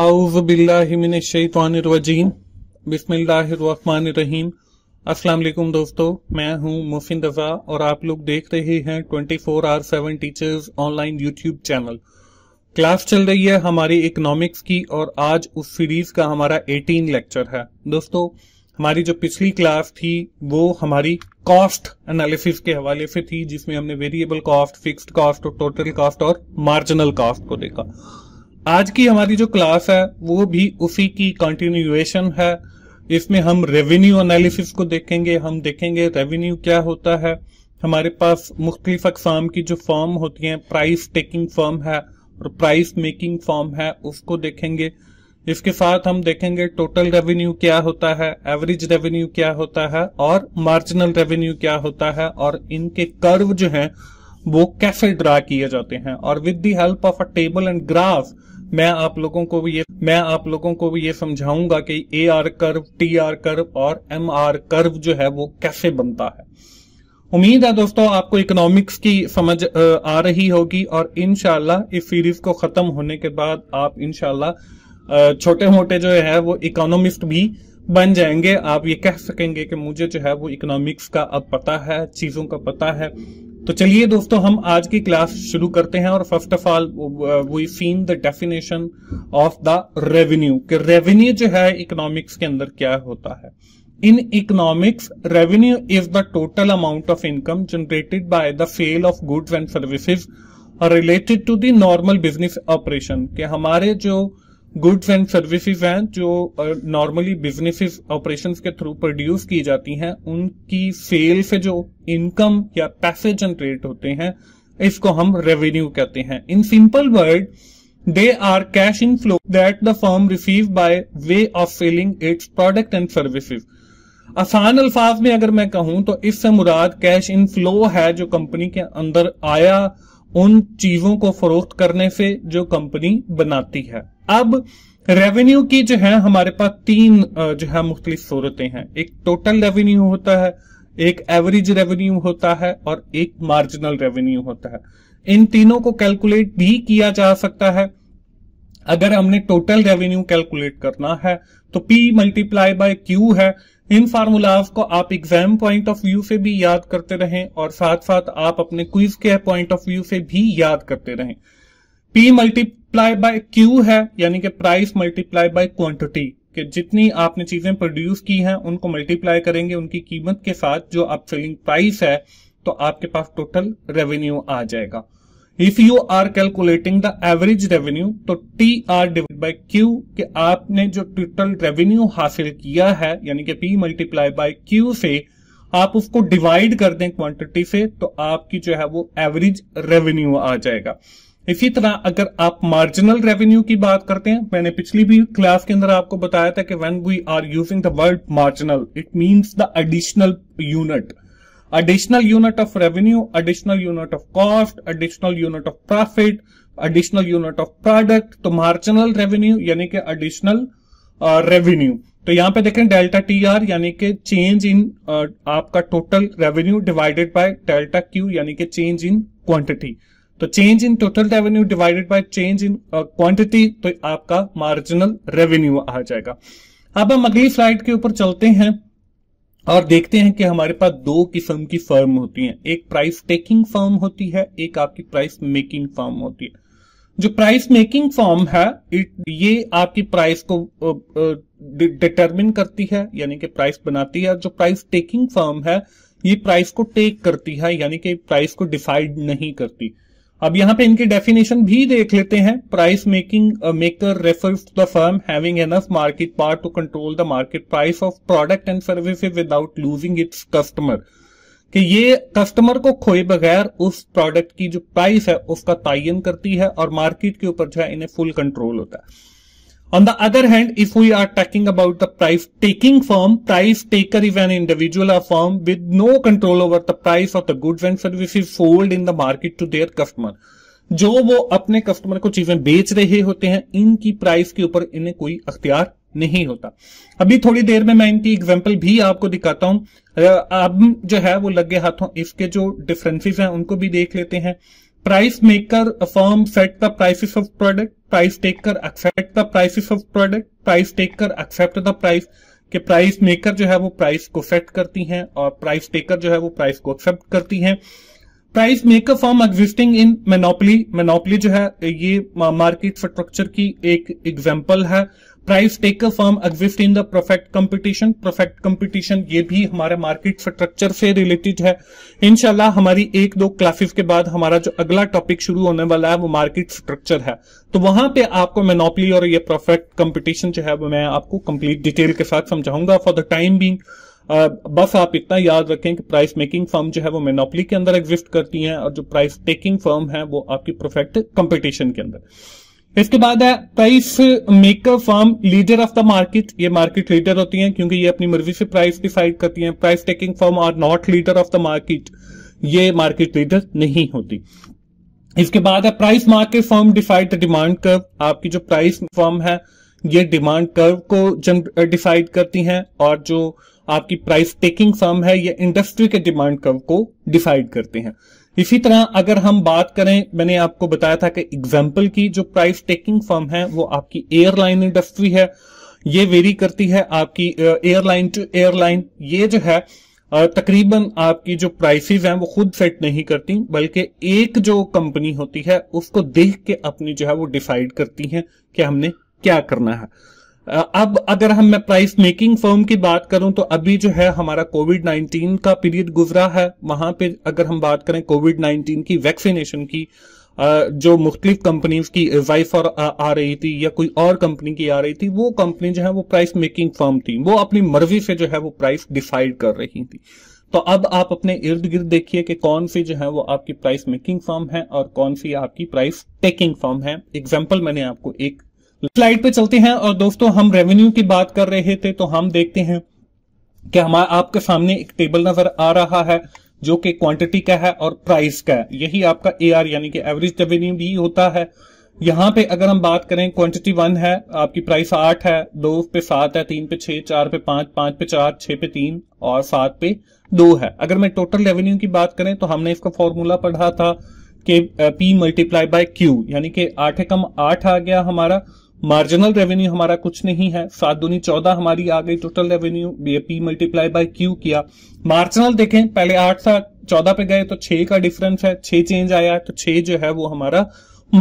आउज़बिल्लाजीम बिस्मिल्लाहिर्रहमानिर्रहीम अस्सलाम वालेकुम दोस्तों मैं हूं मुफिन रजा और आप लोग देख रहे हैं 24 आर 7 teachers online YouTube channel class चल रही है हमारी इकोनॉमिक्स की और आज उस सीरीज का हमारा 18 लेक्चर है दोस्तों हमारी जो पिछली क्लास थी वो हमारी कॉस्ट एनालिसिस के हवाले से थी जिसमें हमने वेरिएबल कॉस्ट फिक्स्ड कॉस्ट और टोटल कॉस्ट और मार्जिनल कॉस्ट को देखा आज की हमारी जो क्लास है वो भी उसी की कंटिन्यूएशन है इसमें हम रेवेन्यू एनालिसिस को देखेंगे हम देखेंगे रेवेन्यू क्या होता है हमारे पास मुख्तलिफ अकसाम की जो फॉर्म होती हैं प्राइस टेकिंग फॉर्म है और प्राइस मेकिंग फॉर्म है उसको देखेंगे इसके साथ हम देखेंगे टोटल रेवेन्यू क्या होता है एवरेज रेवेन्यू क्या होता है और मार्जिनल रेवेन्यू क्या होता है और इनके कर्व जो हैं वो कैसे ड्रा किए जाते हैं और with the help of a table and graph मैं आप लोगों को भी ये मैं आप लोगों को भी ये समझाऊंगा कि A R curve T R curve और एम आर कर्व जो है वो कैसे बनता है उम्मीद है दोस्तों आपको इकोनॉमिक्स की समझ आ रही होगी और इनशाला इस सीरीज को खत्म होने के बाद आप इनशाला छोटे मोटे जो है वो इकोनॉमिस्ट भी बन जाएंगे आप ये कह सकेंगे कि मुझे जो है वो इकोनॉमिक्स का अब पता है चीजों का पता है तो चलिए दोस्तों हम आज की क्लास शुरू करते हैं और first of all we seen the definition of the revenue कि रेवेन्यू जो है इकोनॉमिक्स के अंदर क्या होता है in economics revenue is the total amount of income generated by the sale of goods and services related to the normal business operation के हमारे जो uh, गुड्स एंड सर्विसेज हैं जो नॉर्मली बिजनेसेस ऑपरेशंस के थ्रू प्रोड्यूस की जाती हैं उनकी सेल से जो इनकम या पैसे जनरेट होते हैं इसको हम रेवेन्यू कहते हैं in simple word they are cash in flow that the firm receive by way of selling its product and services आसान अल्फाज में अगर मैं कहूं तो इससे मुराद कैश इन फ्लो है जो कंपनी के अंदर आया उन चीजों को फरोख्त करने से जो कंपनी बनाती है अब रेवेन्यू की जो है हमारे पास तीन जो है मुख्तलिफ सूरतें हैं एक टोटल रेवेन्यू होता है एक एवरेज रेवेन्यू होता है और एक मार्जिनल रेवेन्यू होता है इन तीनों को कैलकुलेट भी किया जा सकता है अगर हमने टोटल रेवेन्यू कैलकुलेट करना है तो P मल्टीप्लाई बाय Q है इन फार्मूलाज को आप एग्जाम पॉइंट ऑफ व्यू से भी याद करते रहें और साथ साथ आप अपने क्विज के पॉइंट ऑफ व्यू से भी याद करते रहें पी मल्टीप्लाई बाय क्यू है यानी कि प्राइस मल्टीप्लाई बाय क्वांटिटी कि जितनी आपने चीजें प्रोड्यूस की हैं उनको मल्टीप्लाई करेंगे उनकी कीमत के साथ जो आप सेलिंग प्राइस है तो आपके पास टोटल रेवेन्यू आ जाएगा if you are calculating the average revenue तो T R divide by Q कि आपने जो टोटल रेवेन्यू हासिल किया है यानी कि पी मल्टीप्लाई बाय क्यू से आप उसको डिवाइड कर दें क्वांटिटी से तो आपकी जो है वो एवरेज रेवेन्यू आ जाएगा इसी तरह अगर आप मार्जिनल रेवेन्यू की बात करते हैं मैंने पिछली भी क्लास के अंदर आपको बताया था कि when we are using the word marginal it means the additional unit additional unit of revenue additional unit of cost additional unit of profit additional unit of product तो मार्जिनल रेवेन्यू यानी कि additional revenue तो यहाँ पे देखें delta T R यानी कि change in आपका total revenue divided by delta Q यानी कि चेंज इन क्वांटिटी तो change in total revenue divided by change in quantity तो आपका मार्जिनल रेवेन्यू आ जाएगा अब हम अगली स्लाइड के ऊपर चलते हैं और देखते हैं कि हमारे पास दो किस्म की फर्म होती हैं एक प्राइस टेकिंग फर्म होती है एक आपकी प्राइस मेकिंग फर्म होती है जो प्राइस मेकिंग फॉर्म है इट ये आपकी प्राइस को डिटरमिन uh, uh, करती है यानी कि प्राइस बनाती है जो प्राइस टेकिंग फॉर्म है ये प्राइस को टेक करती है यानी कि प्राइस को डिसाइड नहीं करती अब यहां पे इनकी डेफिनेशन भी देख लेते हैं price making maker refers the firm having enough market power to control the market price of product and service without losing its customer कि ये कस्टमर को खोए बगैर उस प्रोडक्ट की जो प्राइस है उसका तयन करती है और मार्केट के ऊपर जो है इन्हें फुल कंट्रोल होता है On the other hand, if we are talking about the price taking firm, price taker is an individual or firm with no control over the price of the goods and services sold in the market to their customer. जो वो अपने customer को चीजें बेच रहे होते हैं इनकी प्राइस के ऊपर इन्हें कोई अख्तियार नहीं होता अभी थोड़ी देर में मैं इनकी एग्जांपल भी आपको दिखाता हूं अब जो है वो लगे हाथों इसके जो डिफरेंसेस हैं उनको भी देख लेते हैं price maker firm set the prices of product price taker accept the prices of product price taker accept the price के प्राइस मेकर जो है वो प्राइस को सेट करती हैं और प्राइस टेकर जो है वो प्राइस को एक्सेप्ट करती हैं price maker firm existing in monopoly monopoly जो है ये मार्केट स्ट्रक्चर की एक एग्जाम्पल है price taker firm exist in the perfect competition perfect competition ये भी हमारे मार्केट स्ट्रक्चर से रिलेटेड है इनशाला हमारी एक दो क्लासेस के बाद हमारा जो अगला टॉपिक शुरू होने वाला है वो मार्केट स्ट्रक्चर है तो वहां पे आपको मेनोपली और ये परफेक्ट कंपटीशन जो है वो मैं आपको कंप्लीट डिटेल के साथ समझाऊंगा फॉर द टाइम बींग बस आप इतना याद रखें कि प्राइस मेकिंग फर्म जो है वो मेनोपली के अंदर एग्जिस्ट करती हैं और जो प्राइस टेकिंग फर्म है वो आपकी परफेक्ट कंपटीशन के अंदर इसके बाद है price maker firm leader of the market ये मार्केट लीडर होती हैं क्योंकि ये अपनी मर्जी से प्राइस डिसाइड करती हैं price taking firm are not leader of the market ये मार्केट लीडर नहीं होती इसके बाद है price market firm decide the demand curve आपकी जो प्राइस फर्म है ये डिमांड कर्व को डिसाइड करती हैं और जो आपकी प्राइस टेकिंग फर्म है ये इंडस्ट्री के डिमांड कर्व को डिसाइड करते हैं इसी तरह अगर हम बात करें मैंने आपको बताया था कि एग्जाम्पल की जो प्राइस टेकिंग फर्म है वो आपकी एयरलाइन इंडस्ट्री है ये वेरी करती है आपकी एयरलाइन टू एयरलाइन ये जो है तकरीबन आपकी जो प्राइसेस हैं वो खुद सेट नहीं करती बल्कि एक जो कंपनी होती है उसको देख के अपनी जो है वो डिसाइड करती है कि हमने क्या करना है अब अगर हम मैं प्राइस मेकिंग फर्म की बात करूं तो अभी जो है हमारा कोविड 19 का पीरियड गुजरा है वहां पे अगर हम बात करें कोविड 19 की वैक्सीनेशन की जो मुख्तलिफ कंपनीज की वाइफर आ रही थी या कोई और कंपनी की आ रही थी वो कंपनी जो है वो प्राइस मेकिंग फर्म थी वो अपनी मर्जी से जो है वो प्राइस डिसाइड कर रही थी तो अब आप अपने इर्द गिर्द देखिए कि कौन सी जो है वो आपकी प्राइस मेकिंग फर्म है और कौन सी आपकी प्राइस टेकिंग फर्म है एग्जाम्पल मैंने आपको एक स्लाइड पे चलते हैं और दोस्तों हम रेवेन्यू की बात कर रहे थे तो हम देखते हैं कि हमारे आपके सामने एक टेबल नजर आ रहा है जो कि क्वांटिटी का है और प्राइस का है यही आपका ए आर यानी कि एवरेज रेवेन्यू भी होता है यहाँ पे अगर हम बात करें क्वांटिटी वन है आपकी प्राइस आठ है दो पे सात है तीन पे छह चार पे पांच पांच पे चार छह पे तीन और सात पे दो है अगर मैं टोटल रेवेन्यू की बात करें तो हमने इसका फॉर्मूला पढ़ा था कि पी मल्टीप्लाई बाय क्यू यानी कि आठ कम आठ आ गया हमारा मार्जिनल रेवेन्यू हमारा कुछ नहीं है सात दूनी चौदह हमारी आ गई total revenue P multiply by Q किया मार्जिनल देखें पहले आठ था चौदह पे गए तो छह का डिफरेंस है छह चेंज आया तो छह जो है वो हमारा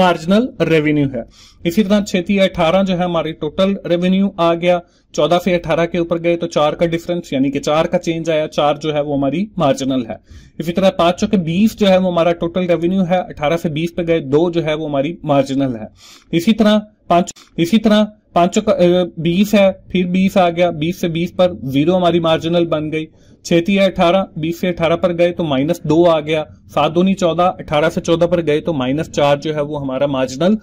मार्जिनल रेवेन्यू है इसी तरह छेती अठारह जो है हमारी टोटल रेवेन्यू आ गया चौदह से अठारह के ऊपर गए तो चार का डिफरेंस यानी कि चार का चेंज आया चार जो है वो हमारी मार्जिनल है इसी तरह पांच सौ के बीस जो है वो हमारा टोटल रेवेन्यू है अठारह से बीस पे गए दो जो है वो हमारी मार्जिनल है इसी तरह पांच इसी तरह पांचों का बीस है फिर बीस आ गया बीस से बीस पर जीरो हमारी मार्जिनल बन गई छेती है अठारह बीस से अठारह पर गए तो माइनस दो आ गया सात दूनी चौदह अठारह से चौदह पर गए तो माइनस चार जो है वो हमारा मार्जिनल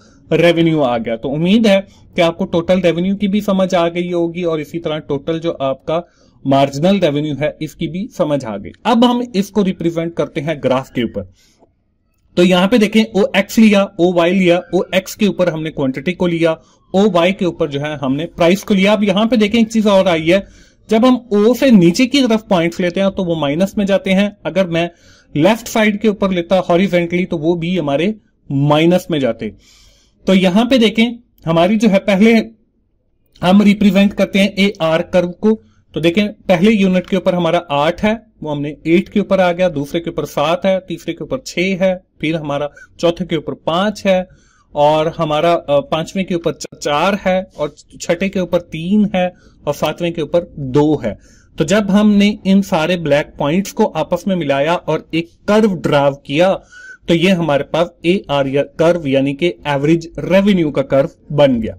रेवेन्यू आ गया तो उम्मीद है कि आपको टोटल रेवेन्यू की भी समझ आ गई होगी और इसी तरह टोटल जो आपका मार्जिनल रेवेन्यू है इसकी भी समझ आ गई अब हम इसको रिप्रेजेंट करते हैं ग्राफ के ऊपर तो यहां पे देखें ओ एक्स लिया ओ वाई लिया ओ एक्स के ऊपर हमने क्वांटिटी को लिया ओ वाई के ऊपर जो है हमने प्राइस को लिया अब यहां पे देखें एक चीज और आई है जब हम ओ से नीचे की तरफ पॉइंट्स लेते हैं तो वो माइनस में जाते हैं अगर मैं लेफ्ट साइड के ऊपर लेता हॉरिजेंटली तो वो भी हमारे माइनस में जाते तो यहां पर देखें हमारी जो है पहले हम रिप्रेजेंट करते हैं ए आर कर्व को तो देखें पहले यूनिट के ऊपर हमारा आठ है वो हमने एट के ऊपर आ गया दूसरे के ऊपर सात है तीसरे के ऊपर छह है फिर हमारा चौथे के ऊपर पांच है और हमारा पांचवें के ऊपर चार है और छठे के ऊपर तीन है और सातवें के ऊपर दो है तो जब हमने इन सारे ब्लैक पॉइंट्स को आपस में मिलाया और एक कर्व ड्राव किया तो ये हमारे पास ए आर कर्व यानी कि एवरेज रेवेन्यू का कर्व बन गया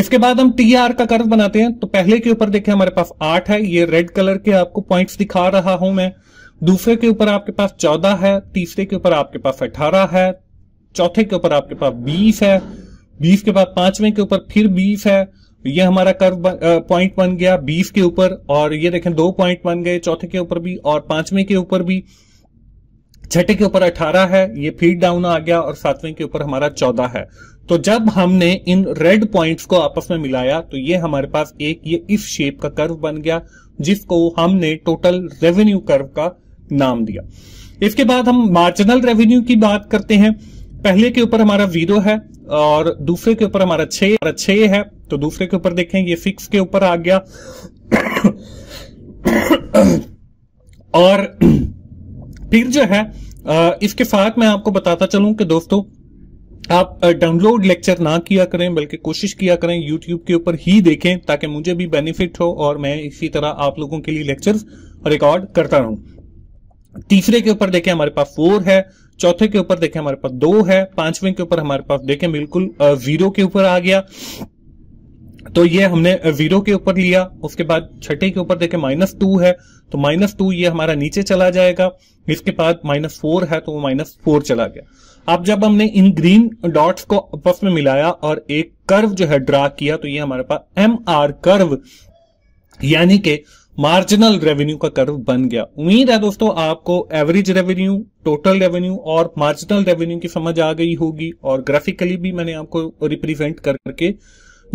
इसके बाद हम टी आर का कर्व बनाते हैं तो पहले के ऊपर देखिए हमारे पास आठ है ये रेड कलर के आपको पॉइंट्स दिखा रहा हूं मैं दूसरे के ऊपर आपके पास चौदह है तीसरे के ऊपर आपके पास अठारह है चौथे के ऊपर आपके पास बीस है बीस के बाद पांचवें के ऊपर फिर बीस है तो ये हमारा कर्व पॉइंट बन गया बीस के ऊपर और ये देखें दो पॉइंट बन गए चौथे के ऊपर भी और पांचवें के ऊपर भी छठे के ऊपर अठारह है ये फिर डाउन आ गया और सातवें के ऊपर हमारा चौदह है तो जब हमने इन रेड पॉइंट्स को आपस में मिलाया तो ये हमारे पास एक ये इस शेप का कर्व बन गया जिसको हमने टोटल रेवेन्यू कर्व का नाम दिया इसके बाद हम मार्जिनल रेवेन्यू की बात करते हैं पहले के ऊपर हमारा जीरो है और दूसरे के ऊपर हमारा छ छे है तो दूसरे के ऊपर देखें ये सिक्स के ऊपर आ गया और फिर जो है इसके साथ मैं आपको बताता चलूं कि दोस्तों आप डाउनलोड लेक्चर ना किया करें बल्कि कोशिश किया करें यूट्यूब के ऊपर ही देखें ताकि मुझे भी बेनिफिट हो और मैं इसी तरह आप लोगों के लिए लेक्चर रिकॉर्ड करता रहूं तीसरे के ऊपर देखें हमारे पास फोर है चौथे के ऊपर देखें हमारे पास दो है पांचवें के ऊपर हमारे पास देखें बिल्कुल जीरो के ऊपर आ गया तो ये हमने जीरो के ऊपर लिया उसके बाद छठे के ऊपर देखें माइनस टू है तो माइनस टू ये हमारा नीचे चला जाएगा इसके बाद माइनस फोर है तो वो माइनस फोर चला गया अब जब हमने इन ग्रीन डॉट्स को आपस में मिलाया और एक कर्व जो है ड्रा किया तो ये हमारे पास एम आर कर्व यानी कि मार्जिनल रेवेन्यू का कर्व बन गया उम्मीद है दोस्तों आपको एवरेज रेवेन्यू टोटल रेवेन्यू और मार्जिनल रेवेन्यू की समझ आ गई होगी और ग्राफिकली भी मैंने आपको रिप्रेजेंट करके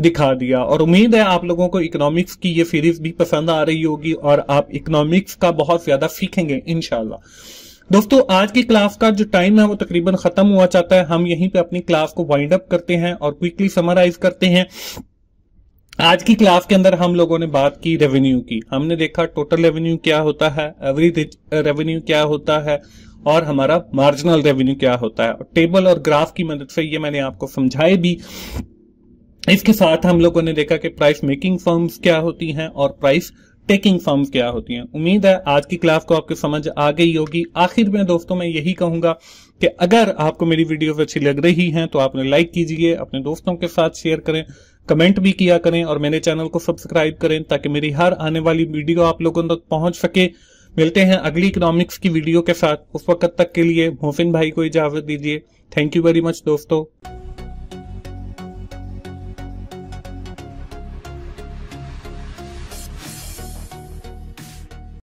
दिखा दिया और उम्मीद है आप लोगों को इकोनॉमिक्स की ये सीरीज भी पसंद आ रही होगी और आप इकोनॉमिक्स का बहुत ज्यादा सीखेंगे इनशाला दोस्तों आज की क्लास का जो टाइम है वो तकरीबन खत्म हुआ चाहता है हम यहीं पे अपनी क्लास को वाइंड अप करते हैं और क्विकली समराइज करते हैं आज की क्लास के अंदर हम लोगों ने बात की रेवेन्यू की हमने देखा टोटल रेवेन्यू क्या होता है एवरी रेवेन्यू क्या होता है और हमारा मार्जिनल रेवेन्यू क्या होता है टेबल और ग्राफ की मदद से ये मैंने आपको समझाए भी इसके साथ हम लोगों ने देखा कि प्राइस मेकिंग फर्म्स क्या होती हैं और प्राइस टेकिंग फर्म्स क्या होती हैं उम्मीद है आज की क्लास को आपको समझ आ गई होगी आखिर में दोस्तों मैं यही कहूंगा कि अगर आपको मेरी वीडियोस अच्छी लग रही हैं तो आपने लाइक कीजिए अपने दोस्तों के साथ शेयर करें कमेंट भी किया करें और मेरे चैनल को सब्सक्राइब करें ताकि मेरी हर आने वाली वीडियो आप लोगों तक पहुंच सके मिलते हैं अगली इकोनॉमिक्स की वीडियो के साथ उस वक्त तक के लिए मोहसिन भाई को इजाजत दीजिए थैंक यू वेरी मच दोस्तों